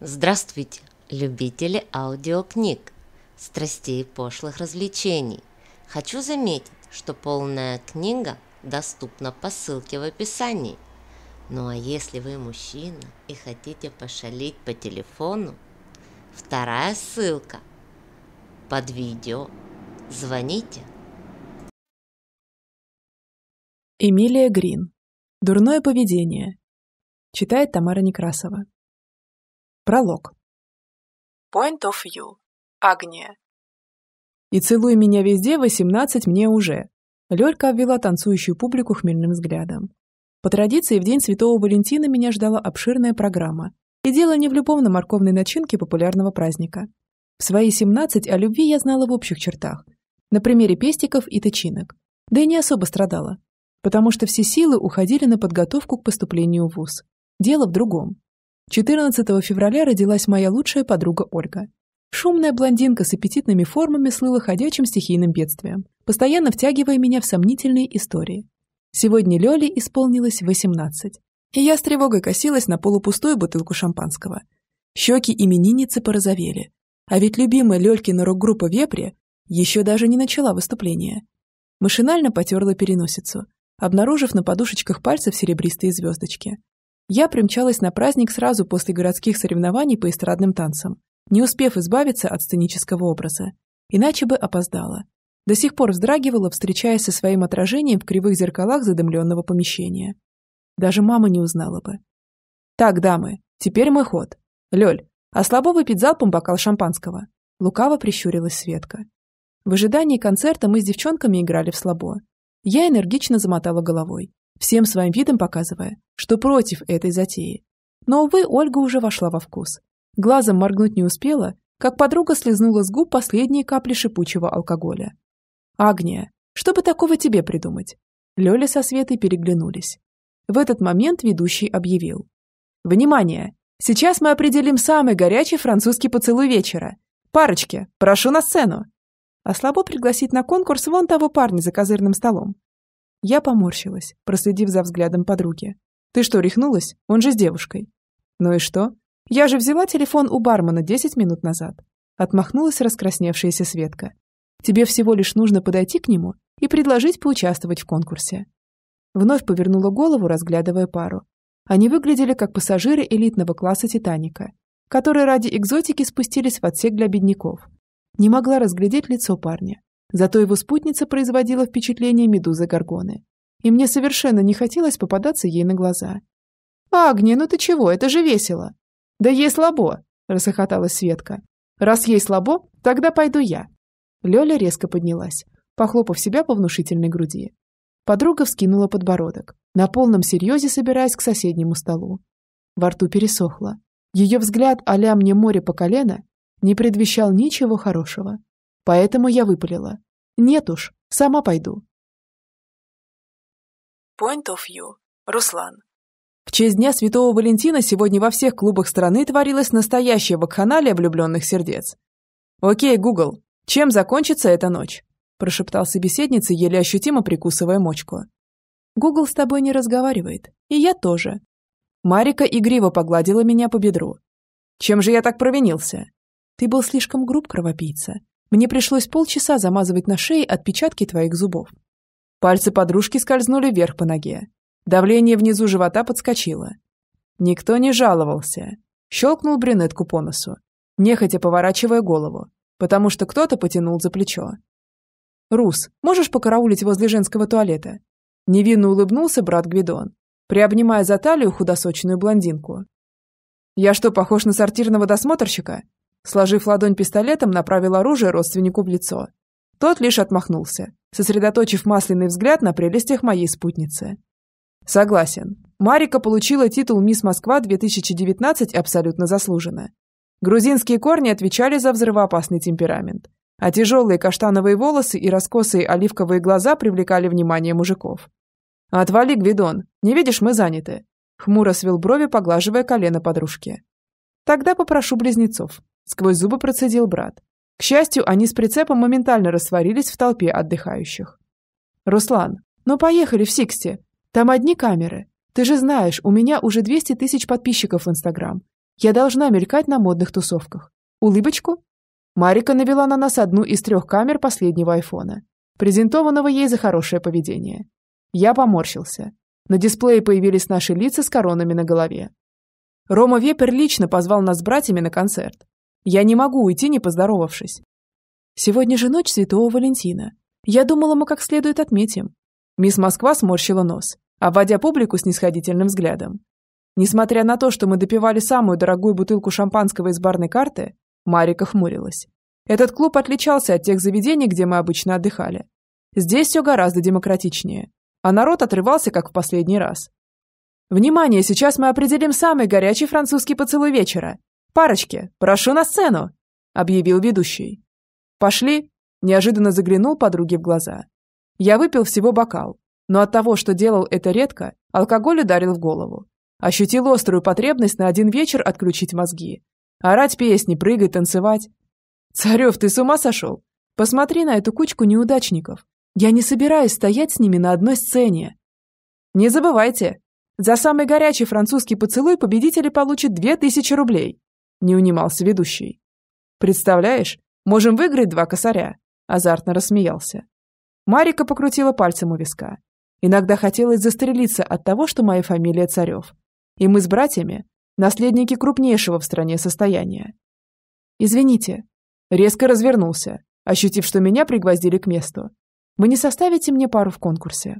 Здравствуйте, любители аудиокниг, страстей и пошлых развлечений. Хочу заметить, что полная книга доступна по ссылке в описании. Ну а если вы мужчина и хотите пошалить по телефону, вторая ссылка под видео. Звоните. Эмилия Грин. Дурное поведение. Читает Тамара Некрасова. Пролог. Point of view. Агния. И целуй меня везде, 18 мне уже. Лёлька обвела танцующую публику хмельным взглядом. По традиции, в день Святого Валентина меня ждала обширная программа. И дело не в любовно-морковной начинке популярного праздника. В свои 17 о любви я знала в общих чертах. На примере пестиков и тычинок. Да и не особо страдала. Потому что все силы уходили на подготовку к поступлению в ВУЗ. Дело в другом. 14 февраля родилась моя лучшая подруга Ольга. Шумная блондинка с аппетитными формами слыла ходячим стихийным бедствием, постоянно втягивая меня в сомнительные истории. Сегодня Лёле исполнилось 18, и я с тревогой косилась на полупустую бутылку шампанского. Щеки именинницы порозовели, а ведь любимая Лёлькина рок-группа «Вепри» еще даже не начала выступление. Машинально потерла переносицу, обнаружив на подушечках пальцев серебристые звездочки. Я примчалась на праздник сразу после городских соревнований по эстрадным танцам, не успев избавиться от сценического образа. Иначе бы опоздала. До сих пор вздрагивала, встречаясь со своим отражением в кривых зеркалах задымленного помещения. Даже мама не узнала бы. «Так, дамы, теперь мой ход. Лёль, а слабо выпить залпом бокал шампанского?» Лукаво прищурилась Светка. В ожидании концерта мы с девчонками играли в слабо. Я энергично замотала головой всем своим видом показывая, что против этой затеи. Но, увы, Ольга уже вошла во вкус. Глазом моргнуть не успела, как подруга слезнула с губ последние капли шипучего алкоголя. «Агния, что бы такого тебе придумать?» Лёля со Светой переглянулись. В этот момент ведущий объявил. «Внимание! Сейчас мы определим самый горячий французский поцелуй вечера. Парочки, прошу на сцену!» А слабо пригласить на конкурс вон того парня за козырным столом. Я поморщилась, проследив за взглядом подруги. «Ты что, рехнулась? Он же с девушкой». «Ну и что? Я же взяла телефон у бармена 10 минут назад». Отмахнулась раскрасневшаяся Светка. «Тебе всего лишь нужно подойти к нему и предложить поучаствовать в конкурсе». Вновь повернула голову, разглядывая пару. Они выглядели как пассажиры элитного класса «Титаника», которые ради экзотики спустились в отсек для бедняков. Не могла разглядеть лицо парня, Зато его спутница производила впечатление медузы Горгоны, И мне совершенно не хотелось попадаться ей на глаза. «Агни, ну ты чего, это же весело!» «Да ей слабо!» – расхохоталась Светка. «Раз ей слабо, тогда пойду я!» Лёля резко поднялась, похлопав себя по внушительной груди. Подруга вскинула подбородок, на полном серьезе собираясь к соседнему столу. Во рту пересохло. Ее взгляд а мне море по колено не предвещал ничего хорошего. Поэтому я выпалила. Нет уж, сама пойду. Point of view. Руслан. В честь Дня Святого Валентина сегодня во всех клубах страны творилась настоящая вакханалия влюбленных сердец. «Окей, Гугл, чем закончится эта ночь?» – прошептал собеседница, еле ощутимо прикусывая мочку. «Гугл с тобой не разговаривает, и я тоже». Марика игриво погладила меня по бедру. «Чем же я так провинился?» «Ты был слишком груб, кровопийца. Мне пришлось полчаса замазывать на шее отпечатки твоих зубов. Пальцы подружки скользнули вверх по ноге. Давление внизу живота подскочило. Никто не жаловался. Щелкнул брюнетку по носу, нехотя поворачивая голову, потому что кто-то потянул за плечо. «Рус, можешь покараулить возле женского туалета?» Невинно улыбнулся брат Гвидон, приобнимая за талию худосочную блондинку. «Я что, похож на сортирного досмотрщика?» Сложив ладонь пистолетом, направил оружие родственнику в лицо. Тот лишь отмахнулся, сосредоточив масляный взгляд на прелестях моей спутницы. Согласен. Марика получила титул «Мисс Москва-2019» абсолютно заслуженно. Грузинские корни отвечали за взрывоопасный темперамент, а тяжелые каштановые волосы и раскосые оливковые глаза привлекали внимание мужиков. «Отвали, Гвидон, не видишь, мы заняты», – хмуро свел брови, поглаживая колено подружки. «Тогда попрошу близнецов», Сквозь зубы процедил брат. К счастью, они с прицепом моментально растворились в толпе отдыхающих. «Руслан, ну поехали в Сиксте. Там одни камеры. Ты же знаешь, у меня уже 200 тысяч подписчиков в Инстаграм. Я должна мелькать на модных тусовках. Улыбочку?» Марика навела на нас одну из трех камер последнего айфона, презентованного ей за хорошее поведение. Я поморщился. На дисплее появились наши лица с коронами на голове. Рома Вепер лично позвал нас с братьями на концерт. Я не могу уйти, не поздоровавшись. Сегодня же ночь Святого Валентина. Я думала, мы как следует отметим. Мисс Москва сморщила нос, обводя публику снисходительным взглядом. Несмотря на то, что мы допивали самую дорогую бутылку шампанского из барной карты, Марика хмурилась. Этот клуб отличался от тех заведений, где мы обычно отдыхали. Здесь все гораздо демократичнее, а народ отрывался, как в последний раз. «Внимание, сейчас мы определим самый горячий французский поцелуй вечера. «Парочки, прошу на сцену!» – объявил ведущий. «Пошли!» – неожиданно заглянул подруге в глаза. Я выпил всего бокал, но от того, что делал это редко, алкоголь ударил в голову. Ощутил острую потребность на один вечер отключить мозги. Орать песни, прыгать, танцевать. «Царев, ты с ума сошел? Посмотри на эту кучку неудачников. Я не собираюсь стоять с ними на одной сцене». «Не забывайте, за самый горячий французский поцелуй победители получат 2000 рублей», – не унимался ведущий. «Представляешь, можем выиграть два косаря!» – азартно рассмеялся. Марика покрутила пальцем у виска. Иногда хотелось застрелиться от того, что моя фамилия Царев. И мы с братьями – наследники крупнейшего в стране состояния. «Извините». Резко развернулся, ощутив, что меня пригвоздили к месту. «Вы не составите мне пару в конкурсе?»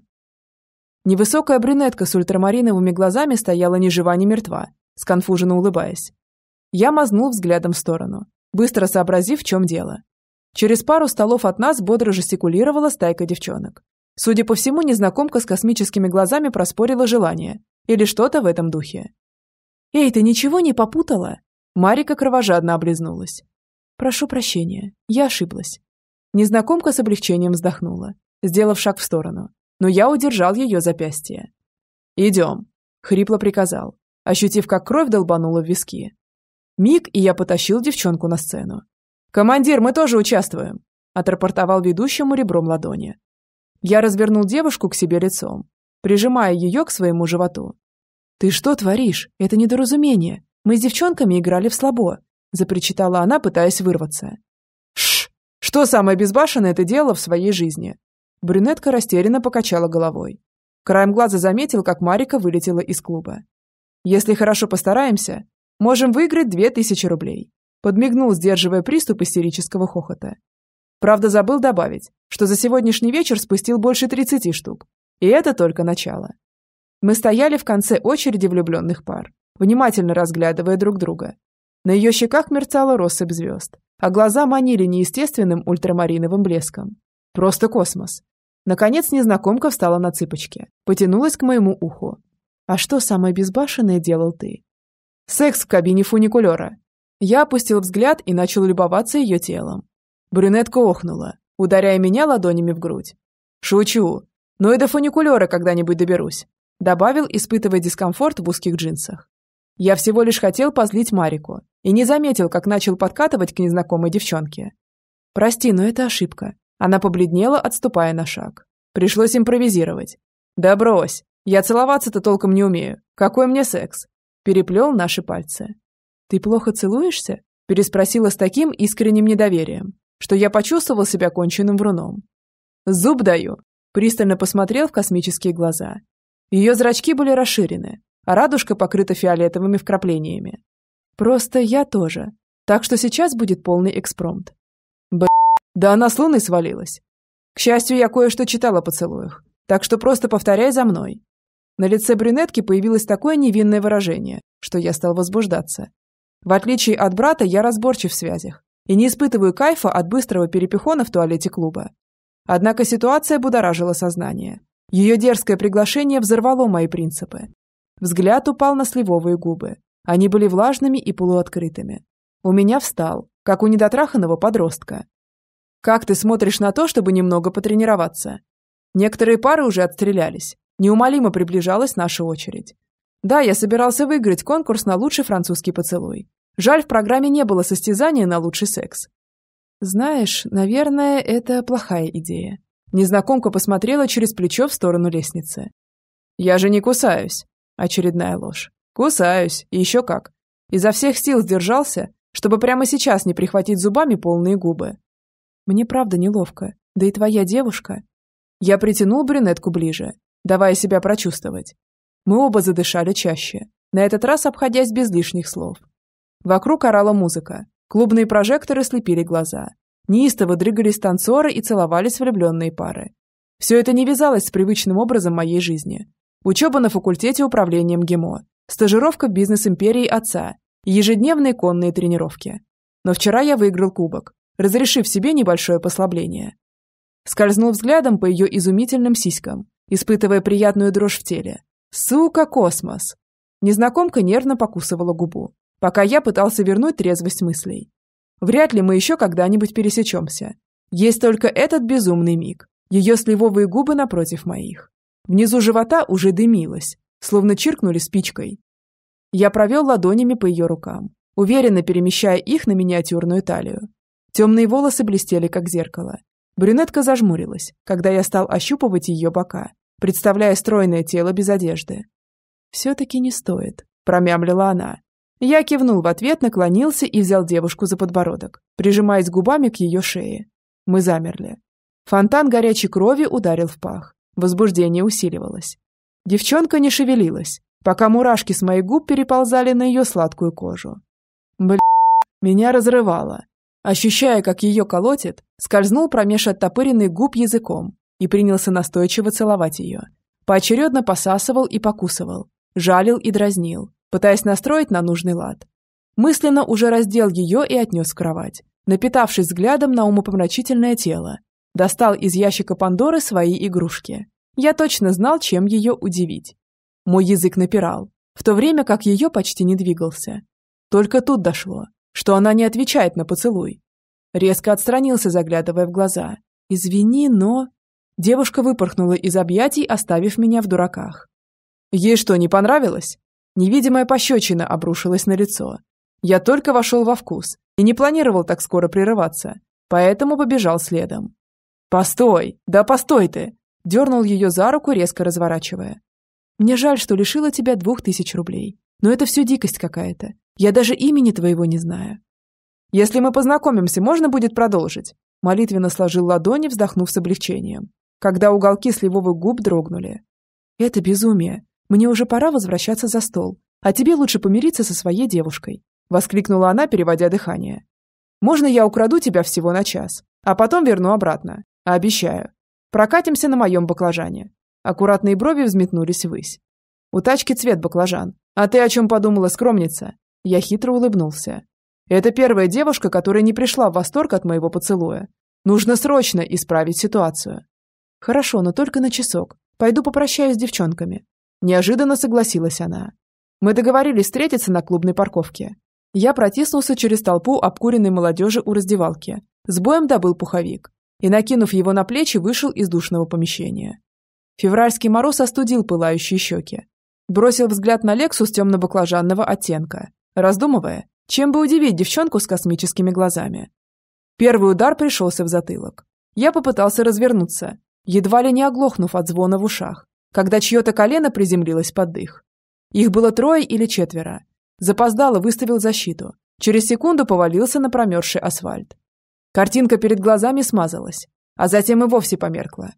Невысокая брюнетка с ультрамариновыми глазами стояла ни жива, ни мертва, сконфуженно улыбаясь. Я мазнул взглядом в сторону, быстро сообразив, в чем дело. Через пару столов от нас бодро жестикулировала стайка девчонок. Судя по всему, незнакомка с космическими глазами проспорила желание или что-то в этом духе. «Эй, ты ничего не попутала?» Марика кровожадно облизнулась. «Прошу прощения, я ошиблась». Незнакомка с облегчением вздохнула, сделав шаг в сторону, но я удержал ее запястье. «Идем», — хрипло приказал, ощутив, как кровь долбанула в виски. Миг, и я потащил девчонку на сцену. «Командир, мы тоже участвуем!» – отрапортовал ведущему ребром ладони. Я развернул девушку к себе лицом, прижимая ее к своему животу. «Ты что творишь? Это недоразумение. Мы с девчонками играли в слабо», – запричитала она, пытаясь вырваться. «Шш! Что самое безбашенное ты делала в своей жизни?» Брюнетка растерянно покачала головой. Краем глаза заметил, как Марика вылетела из клуба. «Если хорошо постараемся, Можем выиграть две тысячи рублей», – подмигнул, сдерживая приступ истерического хохота. Правда, забыл добавить, что за сегодняшний вечер спустил больше 30 штук. И это только начало. Мы стояли в конце очереди влюбленных пар, внимательно разглядывая друг друга. На ее щеках мерцала россыпь звезд, а глаза манили неестественным ультрамариновым блеском. Просто космос. Наконец незнакомка встала на цыпочки, потянулась к моему уху. «А что самое безбашенное делал ты?» Секс в кабине фуникулера. Я опустил взгляд и начал любоваться ее телом. Брюнетка охнула, ударяя меня ладонями в грудь. «Шучу. Но ну и до фуникулера когда-нибудь доберусь», добавил, испытывая дискомфорт в узких джинсах. Я всего лишь хотел позлить Марику и не заметил, как начал подкатывать к незнакомой девчонке. «Прости, но это ошибка». Она побледнела, отступая на шаг. Пришлось импровизировать. «Да брось! Я целоваться-то толком не умею. Какой мне секс?» переплел наши пальцы. «Ты плохо целуешься?» – переспросила с таким искренним недоверием, что я почувствовал себя конченным вруном. «Зуб даю!» – пристально посмотрел в космические глаза. Ее зрачки были расширены, а радужка покрыта фиолетовыми вкраплениями. «Просто я тоже. Так что сейчас будет полный экспромт». Б... Да она с луны свалилась. К счастью, я кое-что читала о поцелуях, так что просто повторяй за мной. На лице брюнетки появилось такое невинное выражение, что я стал возбуждаться. В отличие от брата, я разборчив в связях и не испытываю кайфа от быстрого перепихона в туалете клуба. Однако ситуация будоражила сознание. Ее дерзкое приглашение взорвало мои принципы. Взгляд упал на сливовые губы. Они были влажными и полуоткрытыми. У меня встал, как у недотраханного подростка. «Как ты смотришь на то, чтобы немного потренироваться?» Некоторые пары уже отстрелялись, Неумолимо приближалась наша очередь. Да, я собирался выиграть конкурс на лучший французский поцелуй. Жаль, в программе не было состязания на лучший секс. Знаешь, наверное, это плохая идея. Незнакомка посмотрела через плечо в сторону лестницы. Я же не кусаюсь. Очередная ложь. Кусаюсь, и еще как. Изо всех сил сдержался, чтобы прямо сейчас не прихватить зубами полные губы. Мне правда неловко, да и твоя девушка. Я притянул брюнетку ближе давая себя прочувствовать. Мы оба задышали чаще, на этот раз обходясь без лишних слов. Вокруг орала музыка, клубные прожекторы слепили глаза. Неистово дрыгались танцоры и целовались влюбленные пары. Все это не вязалось с привычным образом моей жизни. Учеба на факультете управления МГИМО, стажировка в бизнес-империи отца, ежедневные конные тренировки. Но вчера я выиграл кубок, разрешив себе небольшое послабление. Скользнул взглядом по ее изумительным сиськам, испытывая приятную дрожь в теле. «Сука, космос!» Незнакомка нервно покусывала губу, пока я пытался вернуть трезвость мыслей. «Вряд ли мы еще когда-нибудь пересечемся. Есть только этот безумный миг, ее сливовые губы напротив моих. Внизу живота уже дымилось, словно чиркнули спичкой. Я провел ладонями по ее рукам, уверенно перемещая их на миниатюрную талию. Темные волосы блестели, как зеркало, Брюнетка зажмурилась, когда я стал ощупывать ее бока, представляя стройное тело без одежды. «Все-таки не стоит», – промямлила она. Я кивнул в ответ, наклонился и взял девушку за подбородок, прижимаясь губами к ее шее. Мы замерли. Фонтан горячей крови ударил в пах. Возбуждение усиливалось. Девчонка не шевелилась, пока мурашки с моих губ переползали на ее сладкую кожу. Блин, меня разрывало ощущая, как ее колотит, скользнул промеж оттопыренный губ языком и принялся настойчиво целовать ее. Поочередно посасывал и покусывал, жалил и дразнил, пытаясь настроить на нужный лад. Мысленно уже раздел ее и отнес в кровать, напитавшись взглядом на умопомрачительное тело. Достал из ящика Пандоры свои игрушки. Я точно знал, чем ее удивить. Мой язык напирал, в то время как ее почти не двигался. Только тут дошло, что она не отвечает на поцелуй. Резко отстранился, заглядывая в глаза. «Извини, но...» Девушка выпорхнула из объятий, оставив меня в дураках. «Ей что, не понравилось?» Невидимая пощечина обрушилась на лицо. Я только вошел во вкус и не планировал так скоро прерываться, поэтому побежал следом. «Постой! Да постой ты!» Дернул ее за руку, резко разворачивая. «Мне жаль, что лишила тебя двух тысяч рублей, но это все дикость какая-то. Я даже имени твоего не знаю. Если мы познакомимся, можно будет продолжить?» Молитвенно сложил ладони, вздохнув с облегчением, когда уголки сливовых губ дрогнули. «Это безумие. Мне уже пора возвращаться за стол, а тебе лучше помириться со своей девушкой», — воскликнула она, переводя дыхание. «Можно я украду тебя всего на час, а потом верну обратно? Обещаю. Прокатимся на моем баклажане». Аккуратные брови взметнулись ввысь. «У тачки цвет баклажан. А ты о чем подумала, скромница?» Я хитро улыбнулся. «Это первая девушка, которая не пришла в восторг от моего поцелуя. Нужно срочно исправить ситуацию». «Хорошо, но только на часок. Пойду попрощаюсь с девчонками». Неожиданно согласилась она. Мы договорились встретиться на клубной парковке. Я протиснулся через толпу обкуренной молодежи у раздевалки. С боем добыл пуховик. И, накинув его на плечи, вышел из душного помещения. Февральский мороз остудил пылающие щеки. Бросил взгляд на Лексу с темно-баклажанного оттенка раздумывая, чем бы удивить девчонку с космическими глазами. Первый удар пришелся в затылок. Я попытался развернуться, едва ли не оглохнув от звона в ушах, когда чье-то колено приземлилось под дых. Их было трое или четверо. Запоздало выставил защиту. Через секунду повалился на промерзший асфальт. Картинка перед глазами смазалась, а затем и вовсе померкла.